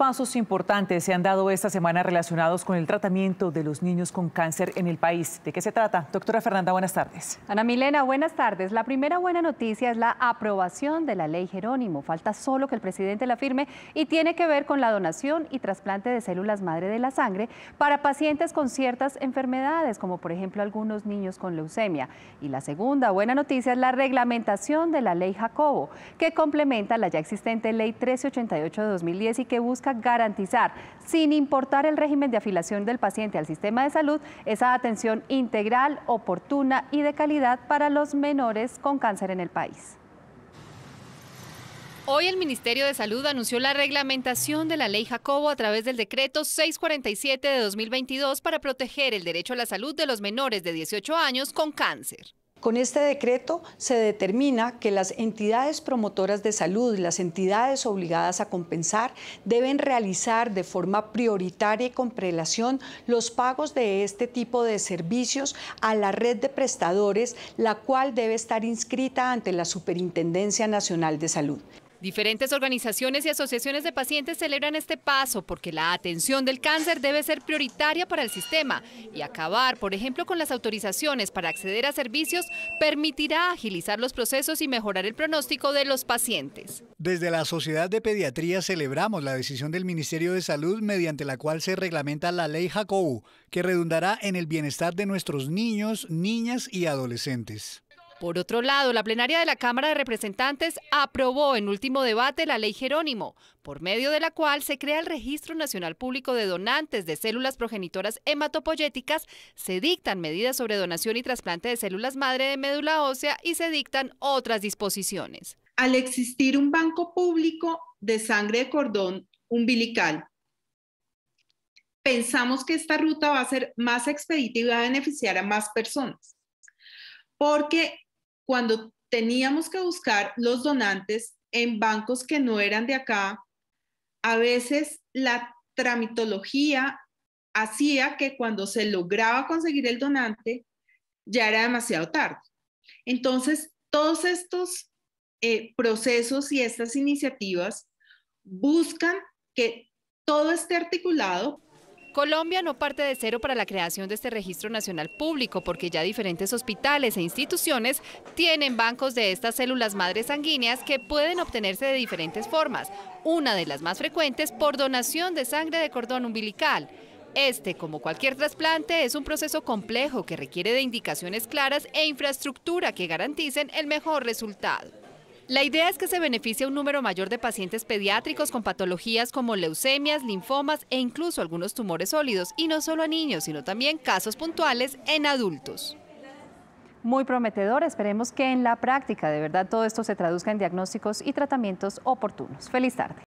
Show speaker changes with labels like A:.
A: pasos importantes se han dado esta semana relacionados con el tratamiento de los niños con cáncer en el país. ¿De qué se trata? Doctora Fernanda, buenas tardes.
B: Ana Milena, buenas tardes. La primera buena noticia es la aprobación de la ley Jerónimo. Falta solo que el presidente la firme y tiene que ver con la donación y trasplante de células madre de la sangre para pacientes con ciertas enfermedades, como por ejemplo algunos niños con leucemia. Y la segunda buena noticia es la reglamentación de la ley Jacobo, que complementa la ya existente ley 1388 de 2010 y que busca garantizar, sin importar el régimen de afiliación del paciente al sistema de salud, esa atención integral, oportuna y de calidad para los menores con cáncer en el país. Hoy el Ministerio de Salud anunció la reglamentación de la ley Jacobo a través del decreto 647 de 2022 para proteger el derecho a la salud de los menores de 18 años con cáncer.
A: Con este decreto se determina que las entidades promotoras de salud y las entidades obligadas a compensar deben realizar de forma prioritaria y con prelación los pagos de este tipo de servicios a la red de prestadores, la cual debe estar inscrita ante la Superintendencia Nacional de Salud.
B: Diferentes organizaciones y asociaciones de pacientes celebran este paso porque la atención del cáncer debe ser prioritaria para el sistema y acabar, por ejemplo, con las autorizaciones para acceder a servicios permitirá agilizar los procesos y mejorar el pronóstico de los pacientes. Desde la Sociedad de Pediatría celebramos la decisión del Ministerio de Salud mediante la cual se reglamenta la ley Jacobu, que redundará en el bienestar de nuestros niños, niñas y adolescentes. Por otro lado, la plenaria de la Cámara de Representantes aprobó en último debate la ley Jerónimo, por medio de la cual se crea el Registro Nacional Público de Donantes de Células Progenitoras Hematopoyéticas, se dictan medidas sobre donación y trasplante de células madre de médula ósea y se dictan otras
C: disposiciones. Al existir un banco público de sangre de cordón umbilical, pensamos que esta ruta va a ser más expeditiva y va a beneficiar a más personas porque cuando teníamos que buscar los donantes en bancos que no eran de acá, a veces la tramitología hacía que cuando se lograba conseguir el donante, ya era demasiado tarde. Entonces, todos estos eh, procesos y estas iniciativas buscan que
B: todo esté articulado Colombia no parte de cero para la creación de este registro nacional público, porque ya diferentes hospitales e instituciones tienen bancos de estas células madres sanguíneas que pueden obtenerse de diferentes formas, una de las más frecuentes por donación de sangre de cordón umbilical. Este, como cualquier trasplante, es un proceso complejo que requiere de indicaciones claras e infraestructura que garanticen el mejor resultado. La idea es que se beneficie un número mayor de pacientes pediátricos con patologías como leucemias, linfomas e incluso algunos tumores sólidos, y no solo a niños, sino también casos puntuales en adultos muy prometedor. Esperemos que en la práctica de verdad todo esto se traduzca en diagnósticos y tratamientos oportunos. Feliz tarde.